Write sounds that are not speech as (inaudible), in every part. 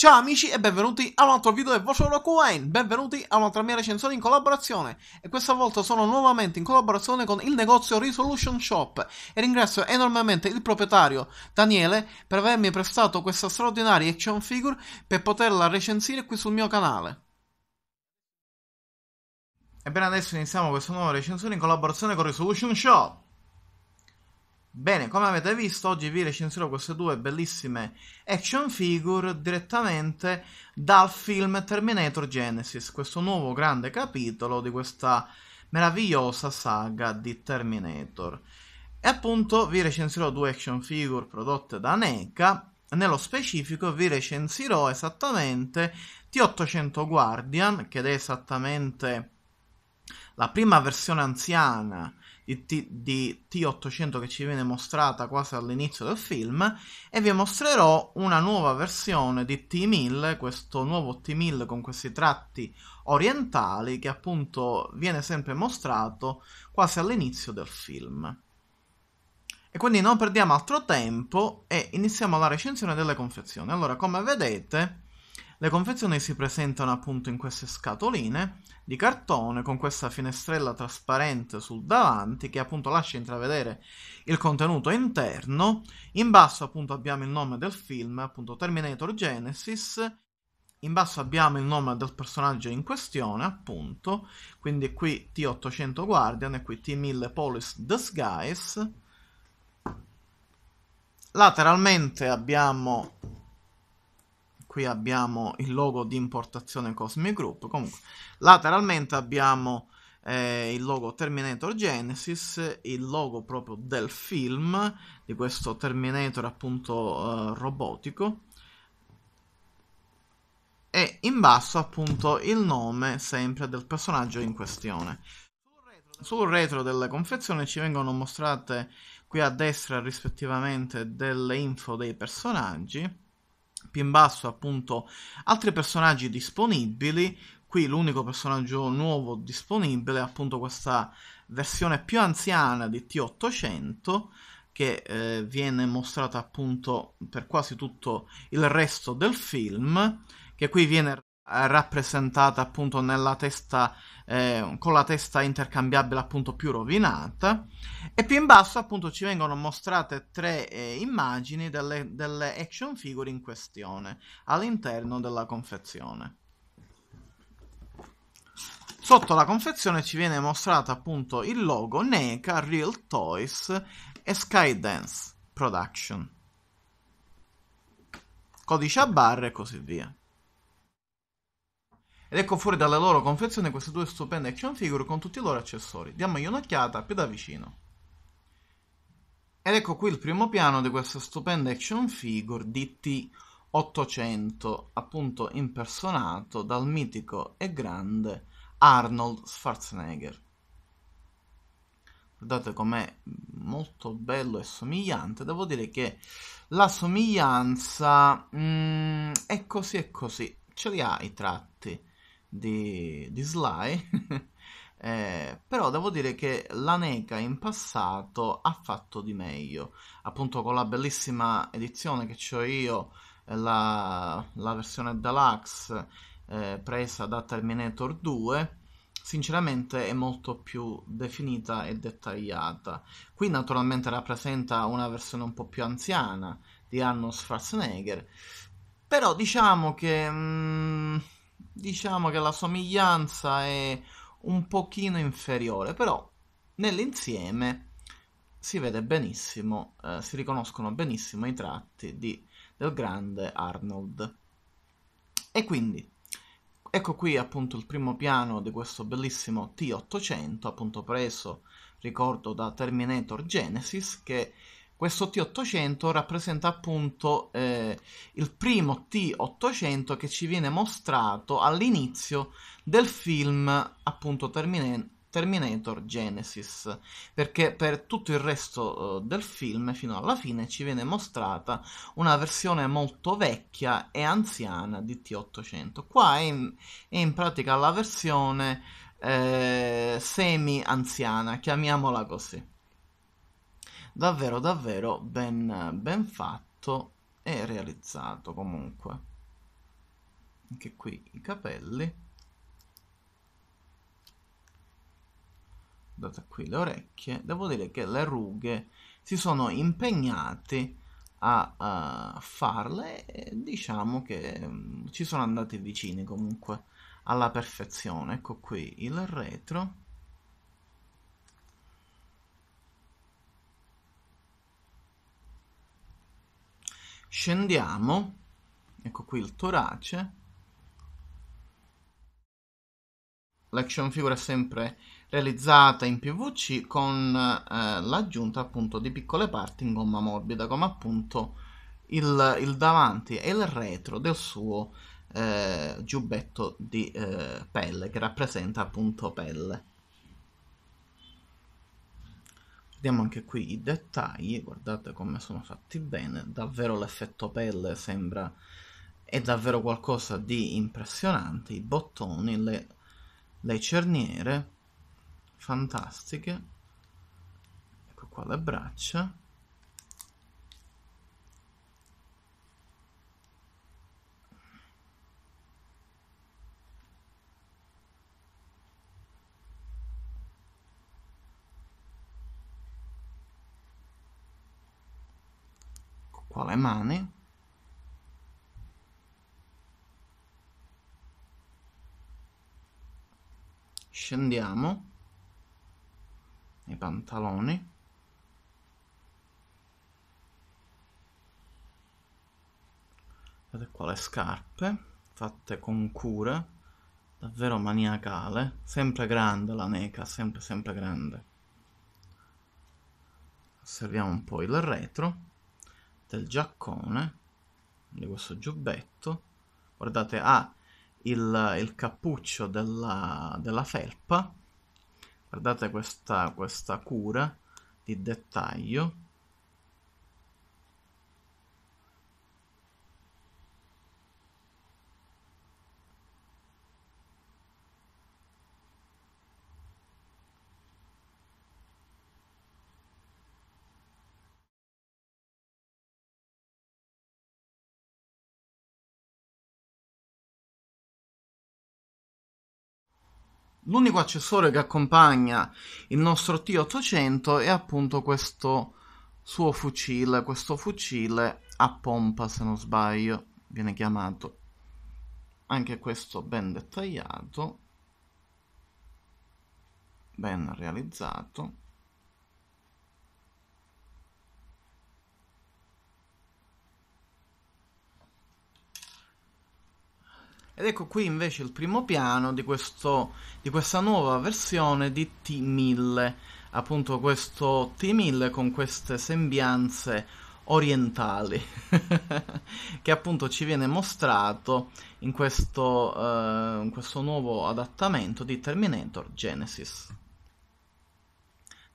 Ciao amici e benvenuti a un altro video del vostro Rokuane, benvenuti a un'altra mia recensione in collaborazione e questa volta sono nuovamente in collaborazione con il negozio Resolution Shop e ringrazio enormemente il proprietario Daniele per avermi prestato questa straordinaria action figure per poterla recensire qui sul mio canale. Ebbene adesso iniziamo questa nuova recensione in collaborazione con Resolution Shop. Bene, come avete visto, oggi vi recensirò queste due bellissime action figure direttamente dal film Terminator Genesis, questo nuovo grande capitolo di questa meravigliosa saga di Terminator. E appunto vi recensirò due action figure prodotte da NECA, nello specifico vi recensirò esattamente T800 Guardian, che è esattamente la prima versione anziana di, T, di T800 che ci viene mostrata quasi all'inizio del film e vi mostrerò una nuova versione di T1000, questo nuovo T1000 con questi tratti orientali che appunto viene sempre mostrato quasi all'inizio del film. E quindi non perdiamo altro tempo e iniziamo la recensione delle confezioni. Allora, come vedete, le confezioni si presentano appunto in queste scatoline di cartone con questa finestrella trasparente sul davanti che appunto lascia intravedere il contenuto interno. In basso appunto abbiamo il nome del film, appunto Terminator Genesis. In basso abbiamo il nome del personaggio in questione, appunto, quindi qui T800 Guardian e qui T1000 Police Disguise. Lateralmente abbiamo qui abbiamo il logo di importazione Cosmic Group, comunque lateralmente abbiamo eh, il logo Terminator Genesis, il logo proprio del film, di questo Terminator appunto eh, robotico, e in basso appunto il nome sempre del personaggio in questione. Sul retro della confezione ci vengono mostrate qui a destra rispettivamente delle info dei personaggi più in basso appunto altri personaggi disponibili qui l'unico personaggio nuovo disponibile è appunto questa versione più anziana di T800 che eh, viene mostrata appunto per quasi tutto il resto del film che qui viene eh, rappresentata appunto nella testa eh, con la testa intercambiabile appunto più rovinata e più in basso appunto ci vengono mostrate tre eh, immagini delle, delle action figure in questione all'interno della confezione sotto la confezione ci viene mostrato appunto il logo NECA, Real Toys e Skydance Production codice a barre e così via ed ecco fuori dalla loro confezione queste due stupende action figure con tutti i loro accessori. Diamogli un'occhiata più da vicino. Ed ecco qui il primo piano di questa stupenda action figure DT800, appunto impersonato dal mitico e grande Arnold Schwarzenegger. Guardate com'è molto bello e somigliante. Devo dire che la somiglianza mm, è così e così. Ce li ha i tratti di, di Sly, (laughs) eh, però devo dire che la NECA in passato ha fatto di meglio, appunto con la bellissima edizione che ho io, eh, la, la versione deluxe eh, presa da Terminator 2, sinceramente è molto più definita e dettagliata. Qui naturalmente rappresenta una versione un po' più anziana di Arnold Schwarzenegger, però diciamo che mh, mm, diciamo che la somiglianza è un pochino inferiore, però nell'insieme si vede benissimo, eh, si riconoscono benissimo i tratti di, del grande Arnold. E quindi ecco qui appunto il primo piano di questo bellissimo T800, appunto preso, ricordo, da Terminator Genesis, che questo T800 rappresenta appunto eh, il primo T800 che ci viene mostrato all'inizio del film appunto Terminator Terminator Genesis, perché per tutto il resto eh, del film fino alla fine ci viene mostrata una versione molto vecchia e anziana di T800. Qua è in, è in pratica la versione eh, semi-anziana, chiamiamola così davvero davvero ben, ben fatto e realizzato comunque anche qui i capelli guardate qui le orecchie devo dire che le rughe si sono impegnati a, a farle e diciamo che mh, mm, ci sono andati vicini comunque alla perfezione ecco qui il retro scendiamo, ecco qui il torace, l'action figure è sempre realizzata in PVC con eh, l'aggiunta appunto di piccole parti in gomma morbida come appunto il, il davanti e il retro del suo eh, giubbetto di eh, pelle che rappresenta appunto pelle. Vediamo anche qui i dettagli, guardate come sono fatti bene, davvero l'effetto pelle sembra, è davvero qualcosa di impressionante, i bottoni, le, le cerniere, fantastiche, ecco qua le braccia, quale mani scendiamo i pantaloni vedete qua le scarpe fatte con cura davvero maniacale sempre grande la neca sempre sempre grande osserviamo un po' il retro del giaccone, di questo giubbetto. Guardate, ha il, il, cappuccio della, della, felpa. Guardate questa, questa cura di dettaglio L'unico accessorio che accompagna il nostro T800 è appunto questo suo fucile, questo fucile a pompa se non sbaglio viene chiamato. Anche questo ben dettagliato, ben realizzato. Ed ecco qui invece il primo piano di, questo, di questa nuova versione di T1000, appunto questo T1000 con queste sembianze orientali (laughs) che appunto ci viene mostrato in questo, uh, in questo nuovo adattamento di Terminator Genesis.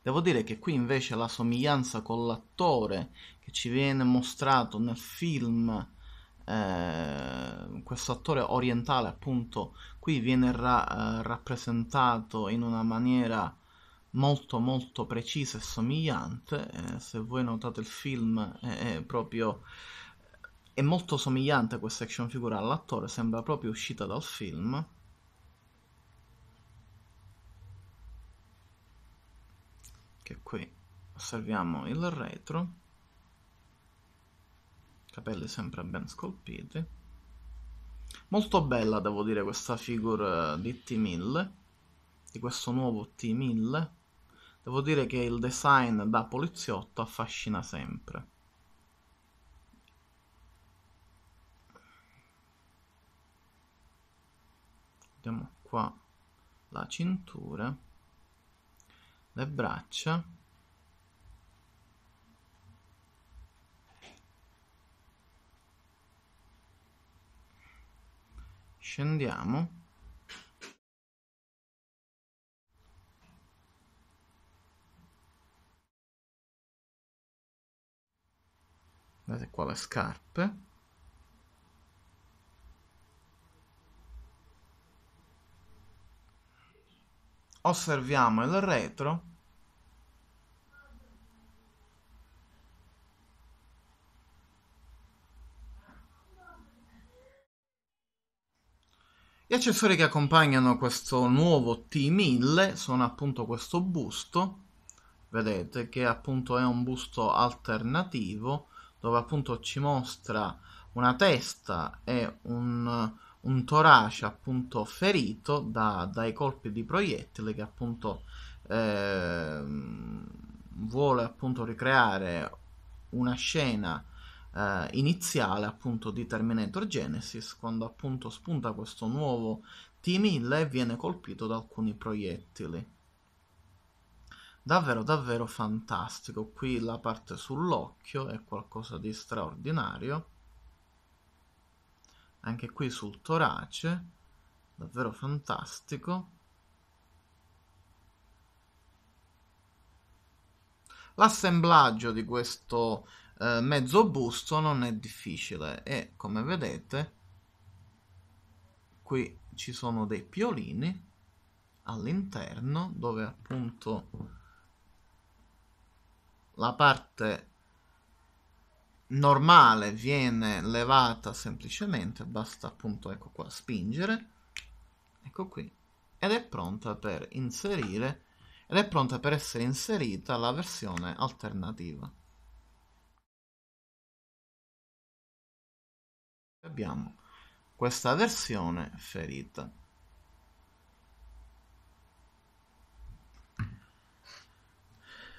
Devo dire che qui invece la somiglianza con l'attore che ci viene mostrato nel film eh, questo attore orientale appunto qui viene ra- eh, rappresentato in una maniera molto molto precisa e somigliante eh, se voi notate il film è, è proprio è molto somigliante questa action figure all'attore sembra proprio uscita dal film che qui osserviamo il retro capelli sempre ben scolpiti molto bella devo dire questa figura di T1000 di questo nuovo T1000 devo dire che il design da poliziotto affascina sempre vediamo qua la cintura le braccia scendiamo guardate qua le scarpe osserviamo il retro Gli accessori che accompagnano questo nuovo T1000 sono appunto questo busto, vedete, che appunto è un busto alternativo, dove appunto ci mostra una testa e un, un torace appunto ferito da, dai colpi di proiettile che appunto eh, vuole appunto ricreare una scena eh, iniziale appunto di Terminator Genesis, quando appunto spunta questo nuovo T-1000 e viene colpito da alcuni proiettili. Davvero, davvero fantastico. Qui la parte sull'occhio è qualcosa di straordinario. Anche qui sul torace, davvero fantastico. L'assemblaggio di questo eh, mezzo busto non è difficile e come vedete qui ci sono dei piolini all'interno dove appunto la parte normale viene levata semplicemente basta appunto ecco qua spingere ecco qui ed è pronta per inserire ed è pronta per essere inserita la versione alternativa abbiamo questa versione ferita.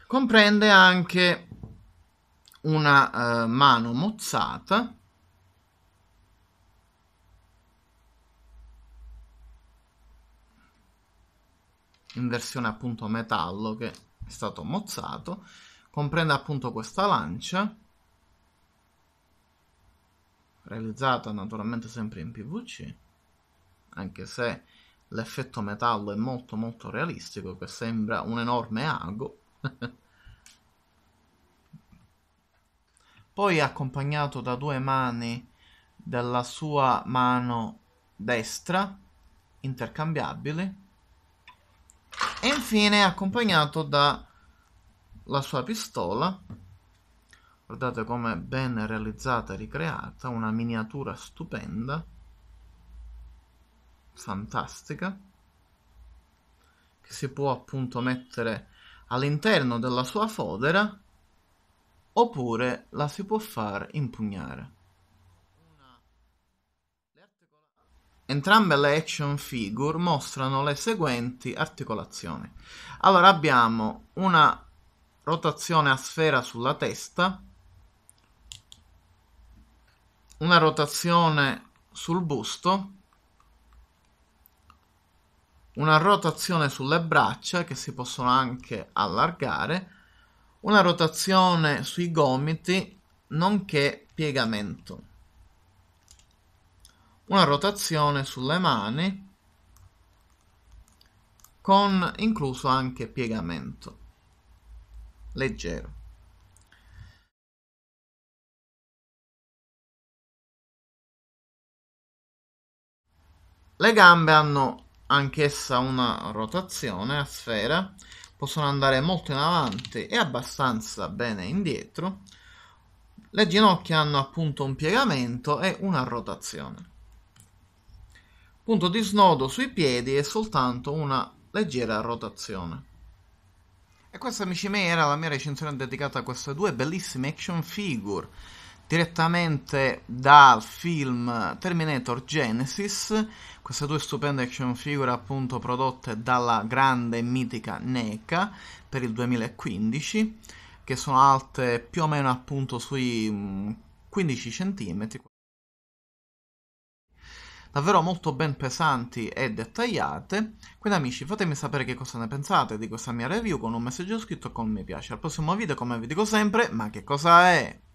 Comprende anche una eh, mano mozzata in versione appunto metallo che è stato mozzato comprende appunto questa lancia realizzata naturalmente sempre in PVC, anche se l'effetto metallo è molto molto realistico, che sembra un enorme ago. (laughs) Poi accompagnato da due mani della sua mano destra, intercambiabili, e infine accompagnato dalla sua pistola guardate come ben realizzata e ricreata una miniatura stupenda fantastica che si può appunto mettere all'interno della sua fodera oppure la si può far impugnare. Entrambe le action figure mostrano le seguenti articolazioni. Allora abbiamo una rotazione a sfera sulla testa, una rotazione sul busto, una rotazione sulle braccia che si possono anche allargare, una rotazione sui gomiti nonché piegamento, una rotazione sulle mani con incluso anche piegamento leggero. Le gambe hanno anch'essa una rotazione a sfera, possono andare molto in avanti e abbastanza bene indietro. Le ginocchia hanno appunto un piegamento e una rotazione. Punto di snodo sui piedi è soltanto una leggera rotazione. E questa amici miei era la mia recensione dedicata a queste due bellissime action figure direttamente dal film Terminator Genesis queste due stupende action figure appunto prodotte dalla grande e mitica NECA per il 2015 che sono alte più o meno appunto sui 15 mm, cm davvero molto ben pesanti e dettagliate. Quindi amici fatemi sapere che cosa ne pensate di questa mia review con un messaggio scritto con mi piace. Al prossimo video come vi dico sempre, ma che cosa è?